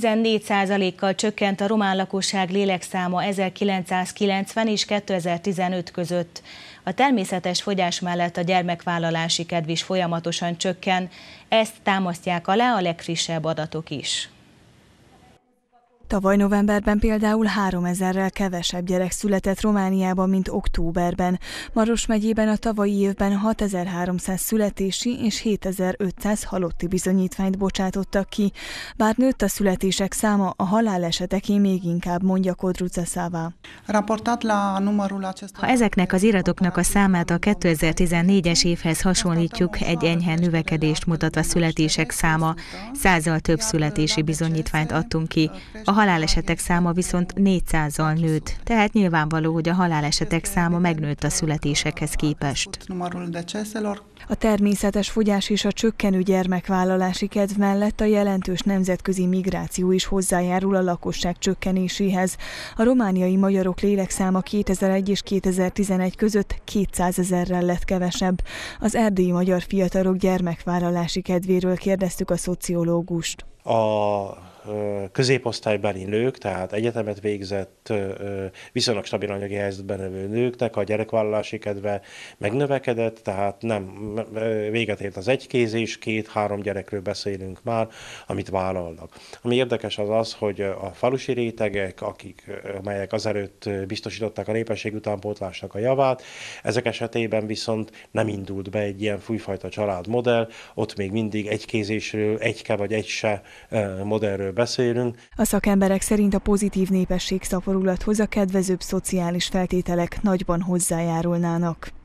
14%-kal csökkent a román lakosság lélekszáma 1990 és 2015 között. A természetes fogyás mellett a gyermekvállalási kedv is folyamatosan csökken, ezt támasztják alá a legfrissebb adatok is. Tavaly novemberben például 3000-rel kevesebb gyerek született Romániában, mint októberben. Maros megyében a tavalyi évben 6300 születési és 7500 halotti bizonyítványt bocsátottak ki. Bár nőtt a születések száma, a haláleseteké még inkább mondja Kodruca Szává. Ha ezeknek az iratoknak a számát a 2014-es évhez hasonlítjuk, egy enyhe növekedést mutat a születések száma. Százal több születési bizonyítványt adtunk ki. A halálesetek száma viszont 400-al nőtt, tehát nyilvánvaló, hogy a halálesetek száma megnőtt a születésekhez képest. A természetes fogyás és a csökkenő gyermekvállalási kedv mellett a jelentős nemzetközi migráció is hozzájárul a lakosság csökkenéséhez. A romániai magyarok lélekszáma 2001 és 2011 között 200 ezerrel lett kevesebb. Az erdélyi magyar fiatalok gyermekvállalási kedvéről kérdeztük a szociológust. A középosztálybeli nők, tehát egyetemet végzett, viszonylag stabil anyagi helyzetben levő nőknek a gyerekvállalási kedve megnövekedett, tehát nem véget ért az egykézés, két-három gyerekről beszélünk már, amit vállalnak. Ami érdekes az az, hogy a falusi rétegek, akik, amelyek azelőtt biztosították a népesség utánpótlásnak a javát, ezek esetében viszont nem indult be egy ilyen fújfajta családmodell, ott még mindig egykézésről, egyke vagy egyse modellről amiről beszélünk. A szakemberek szerint a pozitív népesség szaporulathoz a kedvezőbb szociális feltételek nagyban hozzájárulnának.